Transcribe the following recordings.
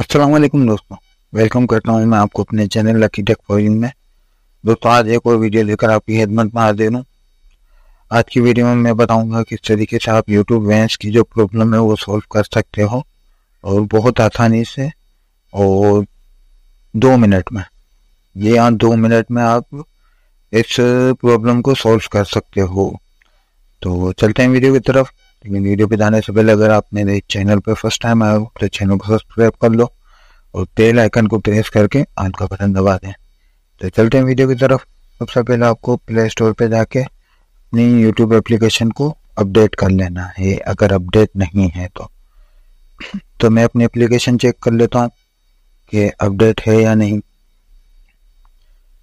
असलम दोस्तों वेलकम करता हूँ मैं आपको अपने चैनल लकी टेक फॉरिंग में दोस्तों आज एक और वीडियो लेकर आपकी खिदमत में हाजिर हूँ आज की वीडियो में मैं बताऊँगा किस तरीके से आप यूट्यूब वैंस की जो प्रॉब्लम है वो सॉल्व कर सकते हो और बहुत आसानी से और दो मिनट में ये यहाँ दो मिनट में आप इस प्रॉब्लम को सॉल्व कर सकते हो तो चलते हैं वीडियो की तरफ लेकिन वीडियो पे जाने से पहले अगर आप मेरे चैनल पर फर्स्ट टाइम आए हो तो चैनल को सब्सक्राइब कर लो और बेल आइकन को प्रेस करके आन का बटन दबा दें तो चलते हैं वीडियो की तरफ सबसे पहले आपको प्ले स्टोर पर जाके अपनी यूट्यूब एप्लीकेशन को अपडेट कर लेना है अगर अपडेट नहीं है तो तो मैं अपनी एप्लीकेशन चेक कर लेता हूँ कि अपडेट है या नहीं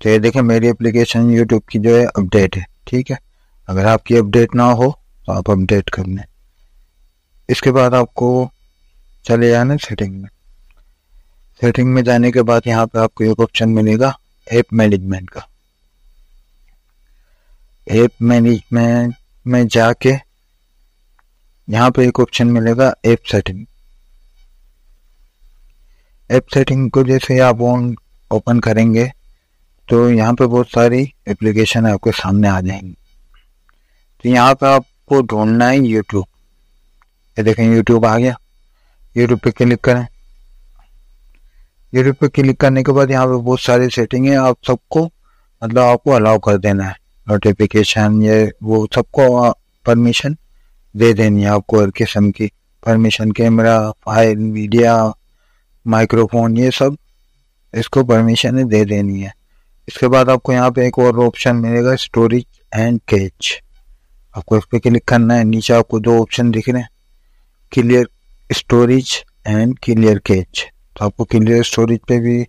तो ये देखें मेरी एप्लीकेशन यूट्यूब की जो है अपडेट है ठीक है अगर आपकी अपडेट ना हो आप अपडेट कर लें इसके बाद आपको चले जाना सेटिंग में सेटिंग में जाने के बाद यहाँ पे आपको एक ऑप्शन मिलेगा ऐप मैनेजमेंट का ऐप मैनेजमेंट में जाके यहाँ पे एक ऑप्शन मिलेगा ऐप सेटिंग ऐप सेटिंग को जैसे आप ऑन ओपन करेंगे तो यहाँ पे बहुत सारी एप्लीकेशन आपके सामने आ जाएंगी तो यहाँ पे आप आपको ढूंढना है यूट्यूब ये देखें यूट्यूब आ गया यूट्यूब पे क्लिक करें यूट्यूब पे क्लिक करने के बाद यहाँ पे बहुत सारी सेटिंग है आप सबको मतलब आपको अलाउ कर देना है नोटिफिकेशन ये वो सबको परमिशन दे देनी है आपको हर किस्म की permission camera file media microphone ये सब इसको परमिशन दे देनी है इसके बाद आपको यहाँ पे एक और ऑप्शन मिलेगा स्टोरेज एंड कैच आपको इस पर क्लिक करना है नीचे आपको दो ऑप्शन दिख रहे हैं clear storage and clear cache तो आपको क्लियर स्टोरेज पे भी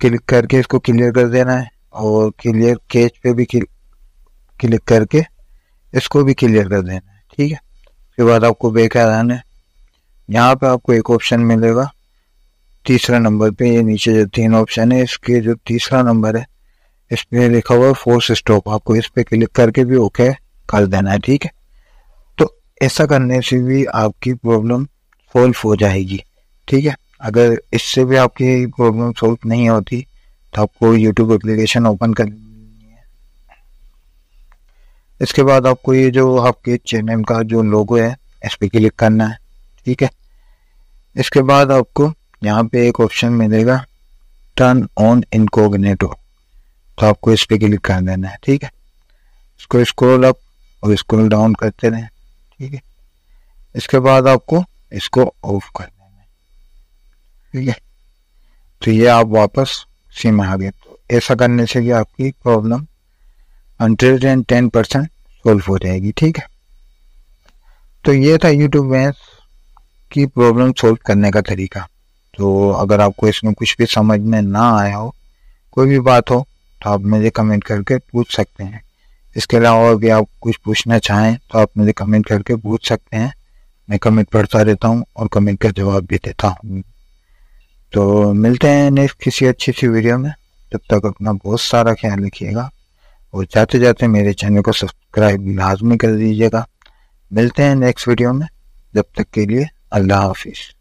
क्लिक करके इसको क्लियर कर देना है और क्लियर कैच पे भी क्लिक करके इसको भी क्लियर कर देना है ठीक है उसके बाद आपको बेकार आना है यहाँ पे आपको एक ऑप्शन मिलेगा तीसरा नंबर पे ये नीचे जो तीन ऑप्शन है इसके जो तीसरा नंबर है इस पर लिखा हुआ है फोर्स स्टॉप आपको इस पर क्लिक करके भी ओके okay कर देना है ठीक है तो ऐसा करने से भी आपकी प्रॉब्लम सोल्व हो जाएगी ठीक है अगर इससे भी आपकी प्रॉब्लम सोल्व नहीं होती तो आपको यूट्यूब एप्लीकेशन ओपन कर इसके बाद आपको ये जो आपके चैनल का जो लोगो है इस पर क्लिक करना है ठीक है इसके बाद आपको यहाँ पे एक ऑप्शन मिलेगा टर्न ऑन इनकोगनेटो तो आपको इस पर क्लिक कर देना है ठीक है इसको स्क्रॉल अप और स्क्रॉल डाउन करते रहें ठीक है इसके बाद आपको इसको ऑफ कर देना है ठीक है तो ये आप वापस सी में आ गए तो ऐसा करने से भी आपकी problem hundred and ten percent solve हो जाएगी ठीक है तो ये था यूट्यूब में की प्रॉब्लम सोल्व करने का तरीका तो अगर आपको इसमें कुछ भी समझ में ना आया हो कोई भी बात हो तो आप मुझे कमेंट करके पूछ सकते हैं इसके अलावा भी आप कुछ पूछना चाहें तो आप मुझे कमेंट करके पूछ सकते हैं मैं कमेंट पढ़ता रहता हूँ और कमेंट का जवाब भी देता हूँ तो मिलते हैं नेक्स्ट किसी अच्छी सी वीडियो में तब तक अपना बहुत सारा ख्याल रखिएगा और जाते जाते मेरे चैनल को सब्सक्राइब लाजमी कर दीजिएगा मिलते हैं नेक्स्ट वीडियो में जब तक के लिए अल्लाह हाफिज़